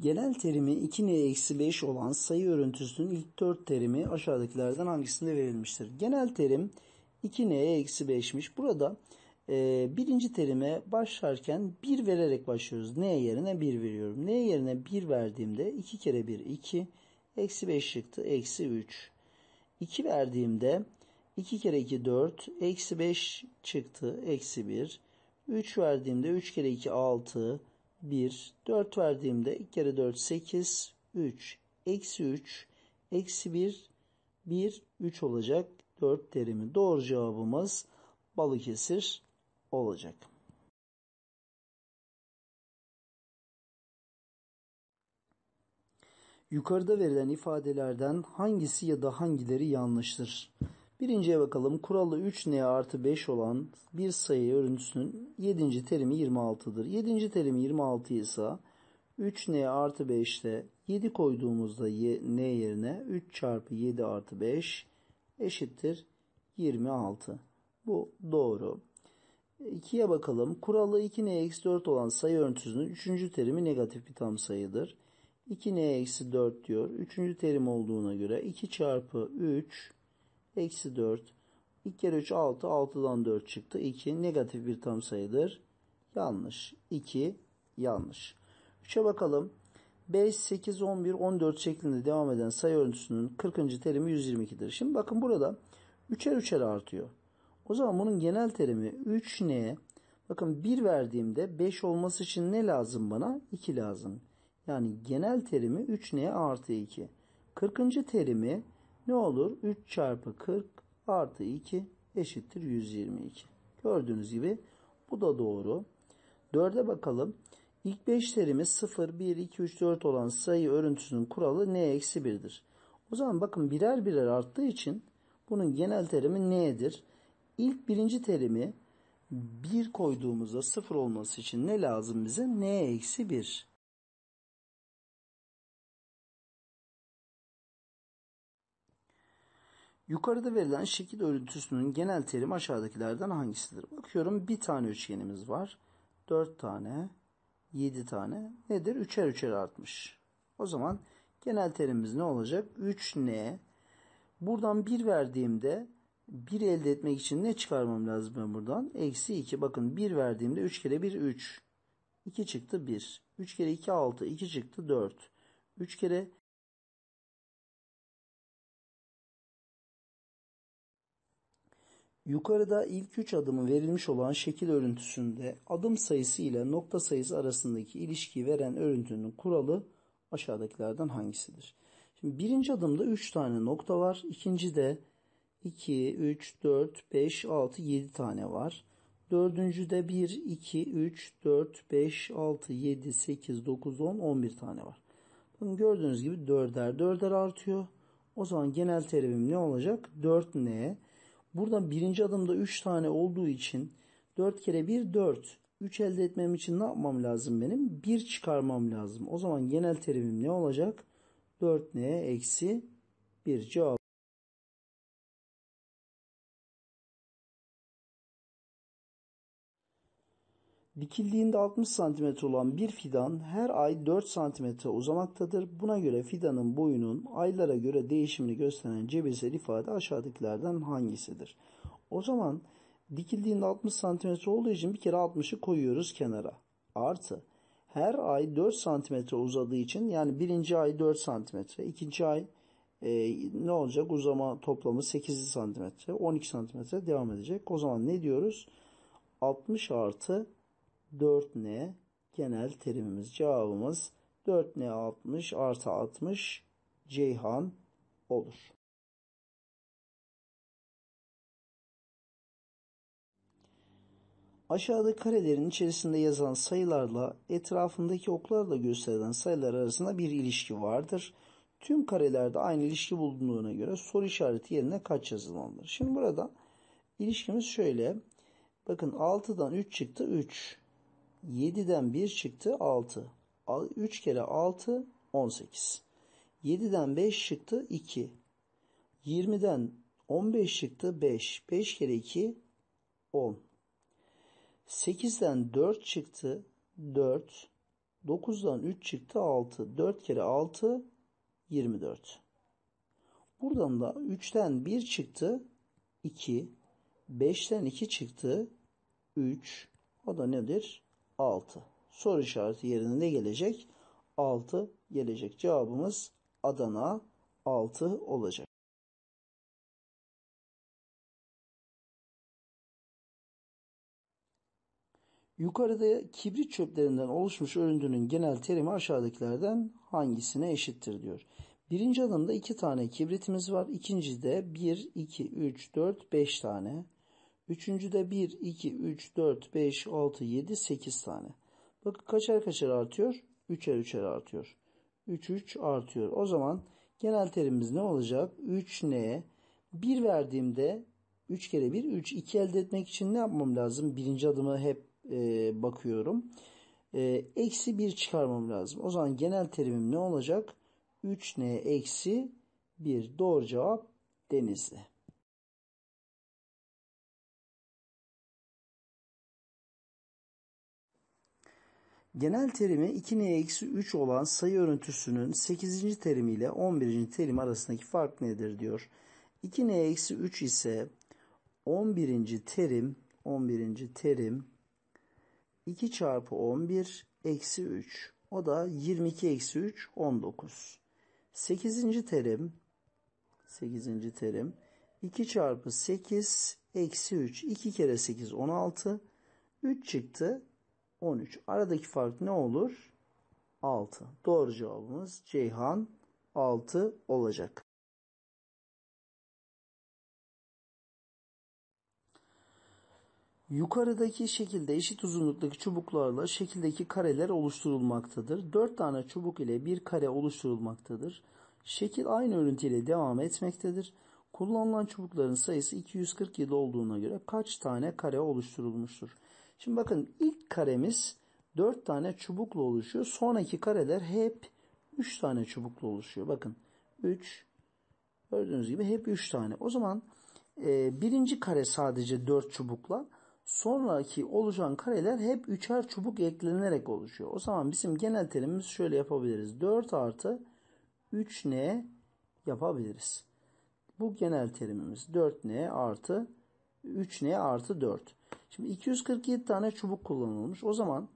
Genel terimi 2n-5 eksi olan sayı örüntüsünün ilk 4 terimi aşağıdakilerden hangisinde verilmiştir? Genel terim 2n-5'miş. eksi Burada e, birinci terime başlarken 1 vererek başlıyoruz. N yerine 1 veriyorum. N yerine 1 verdiğimde 2 kere 1 2. Eksi 5 çıktı. Eksi 3. 2 verdiğimde 2 kere 2 4. Eksi 5 çıktı. Eksi 1. 3 verdiğimde 3 kere 2 6. 1. 4 verdiğimde 2 kere 4 8. 3. Eksi 3. Eksi 1. 1. 3 olacak. 4 terimi. Doğru cevabımız Balıkesir olacak Yukarıda verilen ifadelerden hangisi ya da hangileri yanlıştır? Birinciye bakalım. Kuralı 3n artı 5 olan bir sayı örüntüsünün 7. terimi 26'dır. 7. terimi 26 ise 3n artı 5'te 7 koyduğumuzda n yerine 3 çarpı 7 artı 5 eşittir 26. Bu doğru. 2'ye bakalım. Kuralı 2n eksi 4 olan sayı örüntüsünün 3. terimi negatif bir tam sayıdır. 2n eksi 4 diyor. 3. terim olduğuna göre 2 çarpı 3 eksi 4. 2 kere 3 6. 6'dan 4 çıktı. 2 negatif bir tam sayıdır. Yanlış. 2 yanlış. 3'e bakalım. 5, 8, 11, 14 şeklinde devam eden sayı örüntüsünün 40. terimi 122'dir. Şimdi bakın burada 3'er 3'er artıyor. O zaman bunun genel terimi 3n. Bakın 1 verdiğimde 5 olması için ne lazım bana? 2 lazım. Yani genel terimi 3n artı 2. 40. terimi ne olur? 3 çarpı 40 artı 2 eşittir 122. Gördüğünüz gibi bu da doğru. 4'e bakalım. İlk 5 terimi 0, 1, 2, 3, 4 olan sayı örüntüsünün kuralı n-1'dir. eksi O zaman bakın birer birer arttığı için bunun genel terimi n'dir. İlk birinci terimi 1 koyduğumuzda 0 olması için ne lazım bize? n eksi 1. Yukarıda verilen şekil örüntüsünün genel terimi aşağıdakilerden hangisidir? Bakıyorum bir tane üçgenimiz var. 4 tane, 7 tane nedir? Üçer üçer artmış. O zaman genel terimimiz ne olacak? 3n. Buradan 1 verdiğimde 1 elde etmek için ne çıkarmam lazım ben buradan? Eksi 2. Bakın 1 verdiğimde 3 kere 1 3. 2 çıktı 1. 3 kere 2 6. 2 çıktı 4. 3 kere Yukarıda ilk 3 adımı verilmiş olan şekil örüntüsünde adım sayısı ile nokta sayısı arasındaki ilişkiyi veren örüntünün kuralı aşağıdakilerden hangisidir? Şimdi birinci adımda 3 tane nokta var. İkinci de 2, 3, 4, 5, 6, 7 tane var. Dördüncüde 1, 2, 3, 4, 5, 6, 7, 8, 9, 10, 11 tane var. Bakın gördüğünüz gibi 4'er 4'er artıyor. O zaman genel terimim ne olacak? 4N. Buradan birinci adımda 3 tane olduğu için 4 kere 1 4. 3 elde etmem için ne yapmam lazım benim? 1 çıkarmam lazım. O zaman genel terimim ne olacak? 4N eksi 1 cevap. Dikildiğinde 60 cm olan bir fidan her ay 4 cm uzamaktadır. Buna göre fidanın boyunun aylara göre değişimini gösteren cebesel ifade aşağıdakilerden hangisidir? O zaman dikildiğinde 60 cm olduğu için bir kere 60'ı koyuyoruz kenara. Artı her ay 4 cm uzadığı için yani birinci ay 4 cm, ikinci ay e, ne olacak uzama toplamı 8 cm, 12 cm devam edecek. O zaman ne diyoruz? 60 artı 4N genel terimimiz. Cevabımız 4N 60 artı 60 Ceyhan olur. Aşağıda karelerin içerisinde yazan sayılarla etrafındaki oklarla gösterilen sayılar arasında bir ilişki vardır. Tüm karelerde aynı ilişki bulunduğuna göre soru işareti yerine kaç yazılmalıdır? Şimdi burada ilişkimiz şöyle. Bakın 6'dan 3 çıktı 3. 7'den 1 çıktı 6. 3 kere 6 18. 7'den 5 çıktı 2. 20'den 15 çıktı 5. 5 kere 2 10. 8'den 4 çıktı 4. 9'dan 3 çıktı 6. 4 kere 6 24. Buradan da 3'ten 1 çıktı 2. 5'ten 2 çıktı 3. O da nedir? 6. Soru işareti yerine ne gelecek? 6 gelecek. Cevabımız Adana 6 olacak. Yukarıda kibrit çöplerinden oluşmuş örüntünün genel terimi aşağıdakilerden hangisine eşittir diyor. Birinci adımda iki tane kibritimiz var. İkincide 1, 2, 3, 4, 5 tane. Üçüncüde 1, 2, 3, 4, 5, 6, 7, 8 tane. Bakın kaçar kaçar artıyor? 3'er 3'er artıyor. 3, 3 artıyor. O zaman genel terimimiz ne olacak? 3N. 1 verdiğimde 3 kere 1, 3. 2 elde etmek için ne yapmam lazım? Birinci adımı hep e, bakıyorum. E, eksi 1 çıkarmam lazım. O zaman genel terimim ne olacak? 3N eksi 1. Doğru cevap Denizli. Genel terimi 2n-3 olan sayı örüntüsünün 8. terimi ile 11. terim arasındaki fark nedir diyor. 2n-3 ise 11. terim 11. terim 2 çarpı 11 eksi 3. O da 22 eksi 3 19. 8. terim 8. terim 2 çarpı 8 eksi 3. 2 kere 8 16. 3 çıktı. 13. Aradaki fark ne olur? 6. Doğru cevabımız Ceyhan 6 olacak. Yukarıdaki şekilde eşit uzunluktaki çubuklarla şekildeki kareler oluşturulmaktadır. 4 tane çubuk ile bir kare oluşturulmaktadır. Şekil aynı örüntüyle devam etmektedir. Kullanılan çubukların sayısı 247 olduğuna göre kaç tane kare oluşturulmuştur? Şimdi bakın ilk karemiz 4 tane çubukla oluşuyor. Sonraki kareler hep 3 tane çubukla oluşuyor. Bakın 3 gördüğünüz gibi hep 3 tane. O zaman e, birinci kare sadece 4 çubukla sonraki oluşan kareler hep üçer çubuk eklenerek oluşuyor. O zaman bizim genel terimimiz şöyle yapabiliriz. 4 artı 3n yapabiliriz. Bu genel terimimiz 4n artı 3n artı 4. Şimdi 247 tane çubuk kullanılmış. O zaman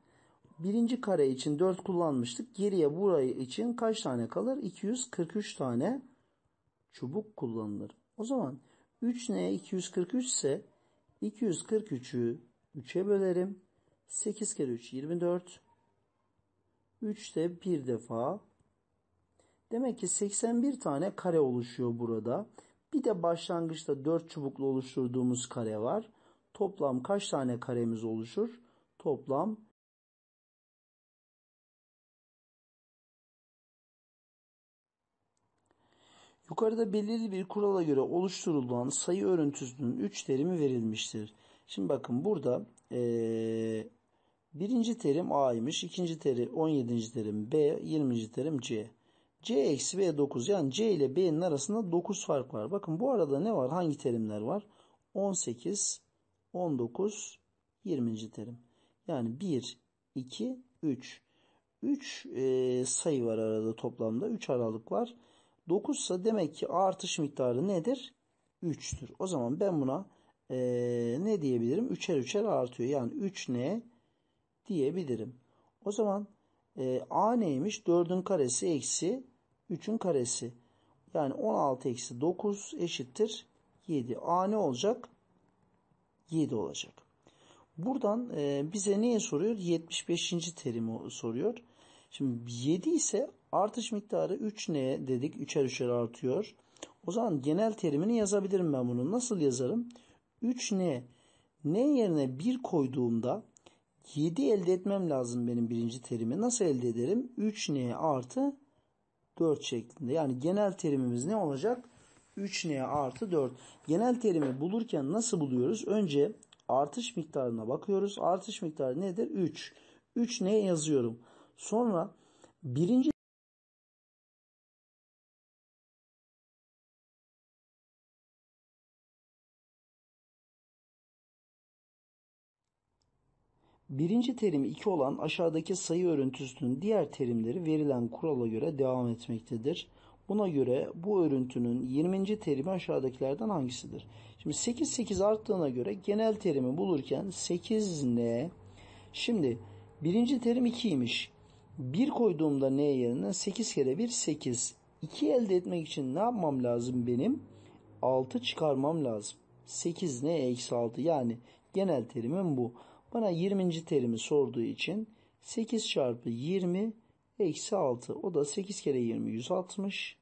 birinci kare için 4 kullanmıştık. Geriye burayı için kaç tane kalır? 243 tane çubuk kullanılır. O zaman 3 ne? 243 ise 243'ü 3'e bölerim. 8 kere 3 24. 3 de bir defa. Demek ki 81 tane kare oluşuyor burada. Bir de başlangıçta 4 çubuklu oluşturduğumuz kare var. Toplam kaç tane karemiz oluşur? Toplam Yukarıda belirli bir kurala göre oluşturulan sayı örüntüsünün 3 terimi verilmiştir. Şimdi bakın burada ee, birinci terim A'ymış, ikinci terim 17. terim B, 20. terim C. C eksi B 9 yani C ile B'nin arasında 9 fark var. Bakın bu arada ne var? Hangi terimler var? 18, 19, 20. terim. Yani 1, 2, 3. 3 e, sayı var arada toplamda. 3 aralık var. 9 ise demek ki artış miktarı nedir? 3'tür. O zaman ben buna e, ne diyebilirim? 3'er 3'er artıyor. Yani 3 ne diyebilirim. O zaman e, a neymiş? 4'ün karesi eksi 3'ün karesi. Yani 16 eksi 9 eşittir 7. a ne olacak? 7 olacak. Buradan e, bize neye soruyor? 75. terimi soruyor. Şimdi 7 ise artış miktarı 3 ne dedik? 3'er 3'er artıyor. O zaman genel terimini yazabilirim ben bunu. Nasıl yazarım? 3 ne? Ne yerine 1 koyduğumda 7 elde etmem lazım benim birinci terimi. Nasıl elde ederim? 3 ne artı 4 şeklinde. Yani genel terimimiz ne olacak? 3n artı 4. Genel terimi bulurken nasıl buluyoruz? Önce artış miktarına bakıyoruz. Artış miktarı nedir? 3. 3n yazıyorum. Sonra birinci Birinci terim 2 olan aşağıdaki sayı örüntüsünün diğer terimleri verilen kurala göre devam etmektedir. Buna göre bu örüntünün 20. terimi aşağıdakilerden hangisidir? Şimdi 8 8 arttığına göre genel terimi bulurken 8 n şimdi birinci terim 2'ymiş. 1 koyduğumda n yerine 8 kere 1 8. 2 elde etmek için ne yapmam lazım benim? 6 çıkarmam lazım. 8 n eksi 6 yani genel terimim bu. Bana 20. terimi sorduğu için 8 çarpı 20 eksi 6 o da 8 kere 20 160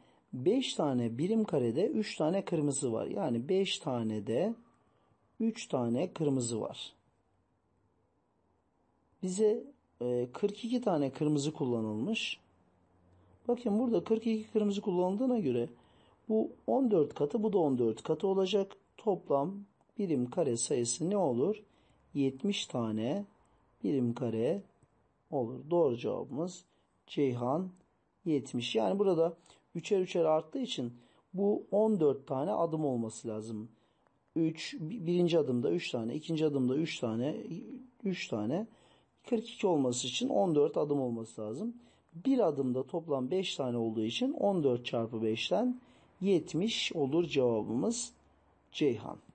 5 tane birim karede 3 tane kırmızı var. Yani 5 tane de 3 tane kırmızı var. Bize 42 e, tane kırmızı kullanılmış. Bakın burada 42 kırmızı kullanıldığına göre bu 14 katı bu da 14 katı olacak. Toplam birim kare sayısı ne olur? 70 tane birim kare olur. Doğru cevabımız Ceyhan 70. Yani burada üçer üçer arttığı için bu 14 tane adım olması lazım. 3 birinci adımda 3 tane, ikinci adımda 3 tane, 3 tane 42 olması için 14 adım olması lazım. Bir adımda toplam 5 tane olduğu için 14 çarpı 5'ten 70 olur cevabımız Ceyhan.